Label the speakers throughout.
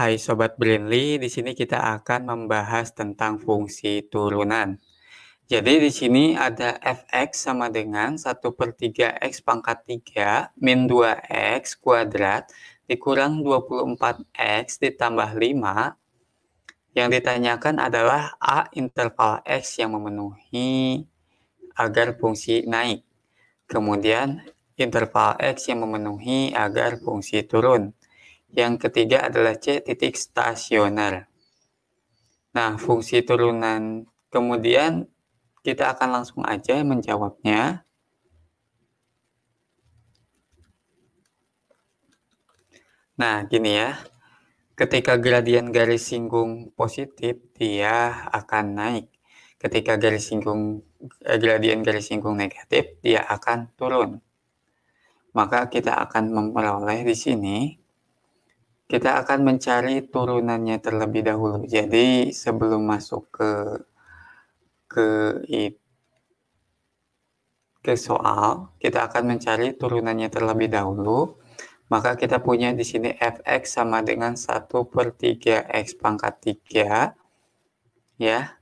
Speaker 1: Hai Sobat Brinly, di sini kita akan membahas tentang fungsi turunan. Jadi di sini ada fx sama dengan 1 per 3x pangkat 3 min 2x kuadrat dikurang 24x ditambah 5. Yang ditanyakan adalah A interval x yang memenuhi agar fungsi naik. Kemudian interval x yang memenuhi agar fungsi turun. Yang ketiga adalah C titik stasioner. Nah, fungsi turunan. Kemudian kita akan langsung aja menjawabnya. Nah, gini ya. Ketika gradien garis singgung positif, dia akan naik. Ketika garis singgung eh, gradien garis singgung negatif, dia akan turun. Maka kita akan memperoleh di sini kita akan mencari turunannya terlebih dahulu. Jadi sebelum masuk ke ke ke soal, kita akan mencari turunannya terlebih dahulu. Maka kita punya di sini fx sama dengan 1 per 3x pangkat 3. Ya.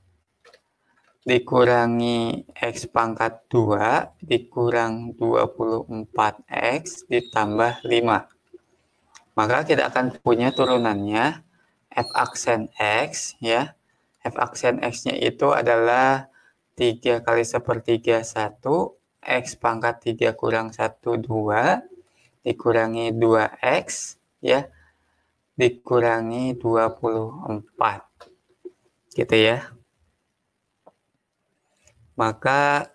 Speaker 1: Dikurangi x pangkat 2, dikurang 24x, ditambah 5 maka kita akan punya turunannya f aksen x ya. f aksen x-nya itu adalah 3 kali sepertiga 1, x pangkat 3 kurang 1, 2, dikurangi 2x, ya, dikurangi 24, gitu ya. Maka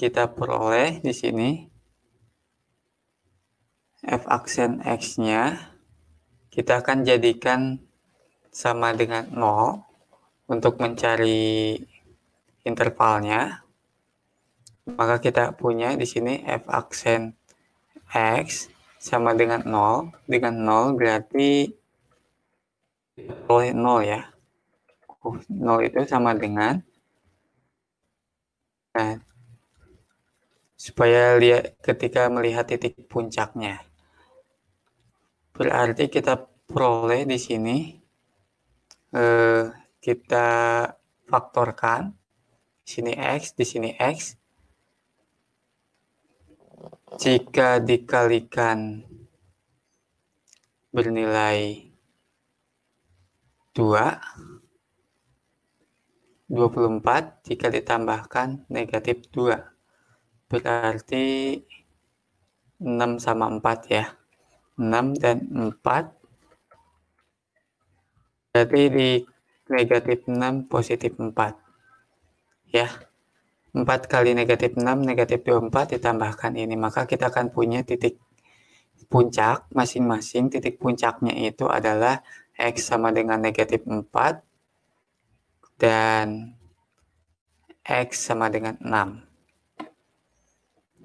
Speaker 1: kita peroleh di sini f aksen x-nya kita akan jadikan sama dengan 0 untuk mencari intervalnya. Maka kita punya di sini f aksen x sama dengan 0. Dengan 0 berarti oleh 0 ya. Uh, 0 itu sama dengan nah supaya lihat ketika melihat titik puncaknya. Berarti kita peroleh di sini eh, kita faktorkan di sini x, di sini x. Jika dikalikan bernilai 2 24 jika ditambahkan negatif 2 berarti 6 sama 4 ya 6 dan 4. Berarti di negatif 6, positif 4. Ya, 4 kali negatif 6, negatif 24 ditambahkan ini. Maka kita akan punya titik puncak masing-masing. Titik puncaknya itu adalah X sama dengan negatif 4 dan X sama dengan 6.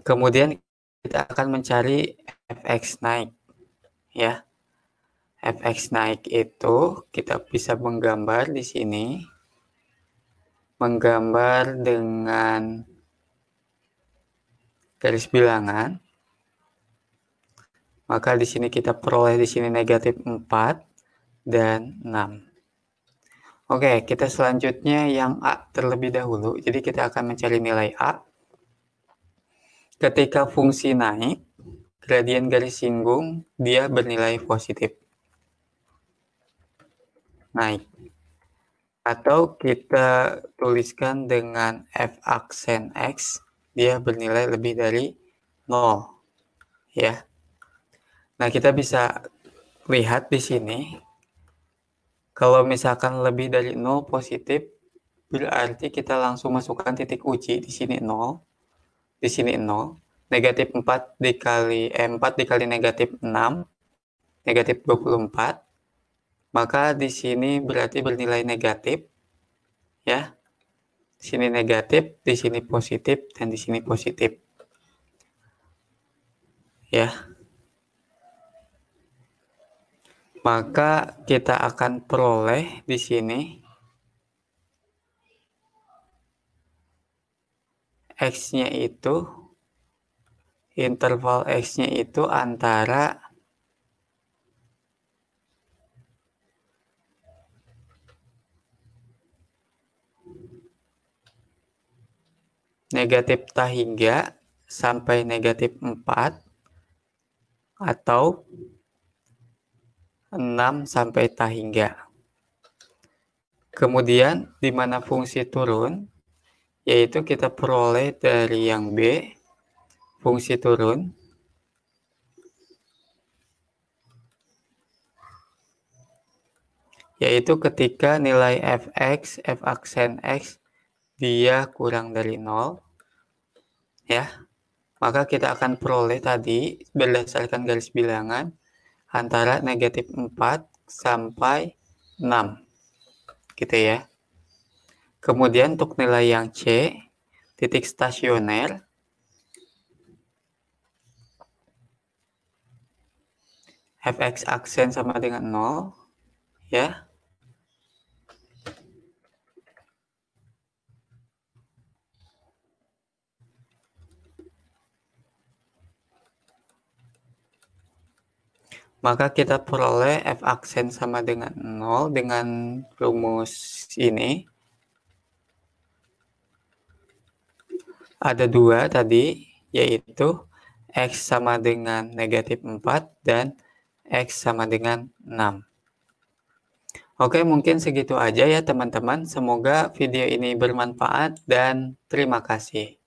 Speaker 1: Kemudian kita akan mencari fx naik ya. fx naik itu kita bisa menggambar di sini. Menggambar dengan garis bilangan. Maka di sini kita peroleh di sini negatif 4 dan 6. Oke, kita selanjutnya yang A terlebih dahulu. Jadi kita akan mencari nilai A. Ketika fungsi naik, gradien garis singgung, dia bernilai positif. Naik. Atau kita tuliskan dengan f aksen x, dia bernilai lebih dari 0. Ya. Nah, kita bisa lihat di sini. Kalau misalkan lebih dari 0 positif, berarti kita langsung masukkan titik uji di sini 0, di sini 0 negatif 4 dikali eh, 4 dikali negatif 6 negatif 24 maka di sini berarti bernilai negatif ya di sini negatif di sini positif dan di sini positif ya maka kita akan peroleh di sini x-nya itu interval X-nya itu antara negatif hingga sampai negatif 4 atau 6 sampai hingga. Kemudian di mana fungsi turun yaitu kita peroleh dari yang B fungsi turun yaitu ketika nilai fx, f aksen x, dia kurang dari 0, ya, maka kita akan peroleh tadi berdasarkan garis bilangan antara negatif 4 sampai 6, gitu ya. Kemudian untuk nilai yang C, titik stasioner, fx aksen sama dengan 0 ya maka kita peroleh f aksen sama dengan 0 dengan rumus ini ada dua tadi yaitu x sama dengan negatif 4 dan X sama dengan 6. Oke, mungkin segitu aja ya teman-teman. Semoga video ini bermanfaat dan terima kasih.